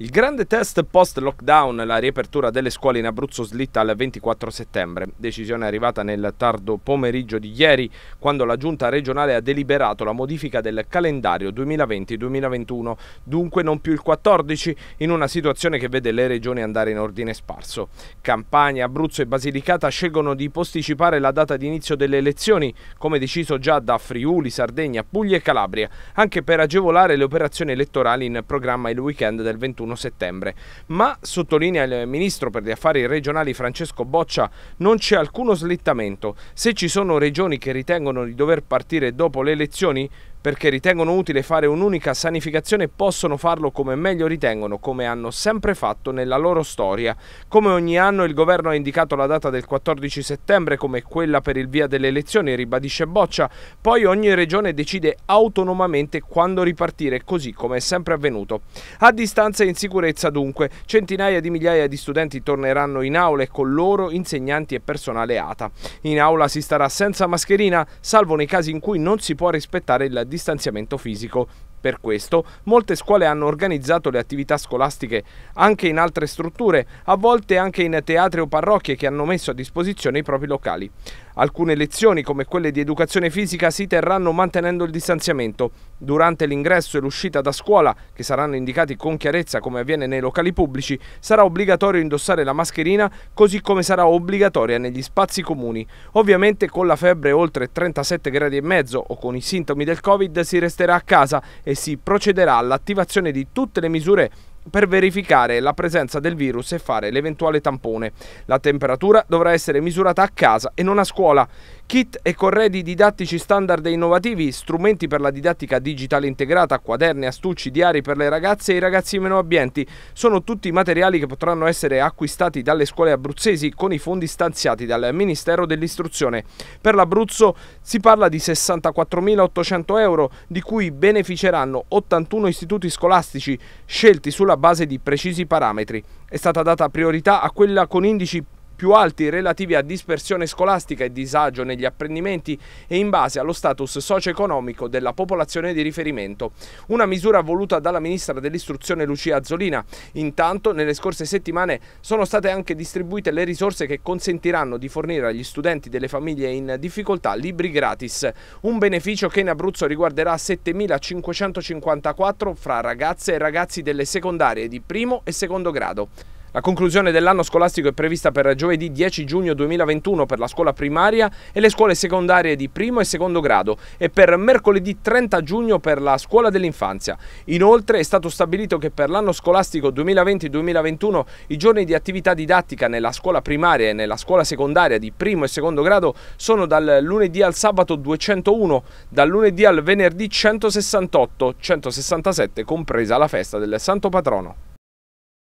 Il grande test post-lockdown, la riapertura delle scuole in Abruzzo slitta al 24 settembre, decisione arrivata nel tardo pomeriggio di ieri quando la giunta regionale ha deliberato la modifica del calendario 2020-2021, dunque non più il 14, in una situazione che vede le regioni andare in ordine sparso. Campania, Abruzzo e Basilicata scelgono di posticipare la data di inizio delle elezioni, come deciso già da Friuli, Sardegna, Puglia e Calabria, anche per agevolare le operazioni elettorali in programma il weekend del 21 31 settembre. Ma, sottolinea il ministro per gli affari regionali Francesco Boccia, non c'è alcuno slittamento. Se ci sono regioni che ritengono di dover partire dopo le elezioni, perché ritengono utile fare un'unica sanificazione e possono farlo come meglio ritengono, come hanno sempre fatto nella loro storia. Come ogni anno il governo ha indicato la data del 14 settembre come quella per il via delle elezioni, ribadisce Boccia, poi ogni regione decide autonomamente quando ripartire, così come è sempre avvenuto. A distanza e in sicurezza dunque, centinaia di migliaia di studenti torneranno in aula e con loro insegnanti e personale ATA. In aula si starà senza mascherina, salvo nei casi in cui non si può rispettare la distanziamento distanziamento fisico per questo molte scuole hanno organizzato le attività scolastiche anche in altre strutture, a volte anche in teatri o parrocchie che hanno messo a disposizione i propri locali. Alcune lezioni, come quelle di educazione fisica, si terranno mantenendo il distanziamento. Durante l'ingresso e l'uscita da scuola, che saranno indicati con chiarezza come avviene nei locali pubblici, sarà obbligatorio indossare la mascherina, così come sarà obbligatoria negli spazi comuni. Ovviamente con la febbre oltre 37 gradi e mezzo o con i sintomi del Covid si resterà a casa e si procederà all'attivazione di tutte le misure per verificare la presenza del virus e fare l'eventuale tampone. La temperatura dovrà essere misurata a casa e non a scuola. Kit e corredi didattici standard e innovativi, strumenti per la didattica digitale integrata, quaderni, astucci, diari per le ragazze e i ragazzi meno abbienti, sono tutti materiali che potranno essere acquistati dalle scuole abruzzesi con i fondi stanziati dal Ministero dell'Istruzione. Per l'Abruzzo si parla di 64.800 euro, di cui beneficeranno 81 istituti scolastici scelti sulla base di precisi parametri. È stata data priorità a quella con indici più alti relativi a dispersione scolastica e disagio negli apprendimenti e in base allo status socio-economico della popolazione di riferimento. Una misura voluta dalla Ministra dell'Istruzione Lucia Azzolina. Intanto nelle scorse settimane sono state anche distribuite le risorse che consentiranno di fornire agli studenti delle famiglie in difficoltà libri gratis, un beneficio che in Abruzzo riguarderà 7.554 fra ragazze e ragazzi delle secondarie di primo e secondo grado. La conclusione dell'anno scolastico è prevista per giovedì 10 giugno 2021 per la scuola primaria e le scuole secondarie di primo e secondo grado e per mercoledì 30 giugno per la scuola dell'infanzia. Inoltre è stato stabilito che per l'anno scolastico 2020-2021 i giorni di attività didattica nella scuola primaria e nella scuola secondaria di primo e secondo grado sono dal lunedì al sabato 201, dal lunedì al venerdì 168, 167 compresa la festa del Santo Patrono.